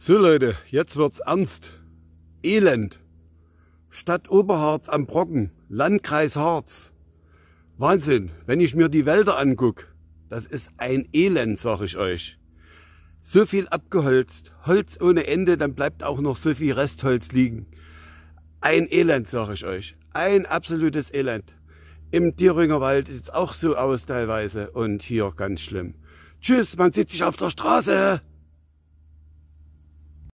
So Leute, jetzt wird's ernst. Elend. Stadt Oberharz am Brocken, Landkreis Harz. Wahnsinn, wenn ich mir die Wälder anguck, das ist ein Elend, sag ich euch. So viel abgeholzt, Holz ohne Ende, dann bleibt auch noch so viel Restholz liegen. Ein Elend, sag ich euch. Ein absolutes Elend. Im Thüringer Wald sieht's auch so aus teilweise und hier ganz schlimm. Tschüss, man sieht sich auf der Straße.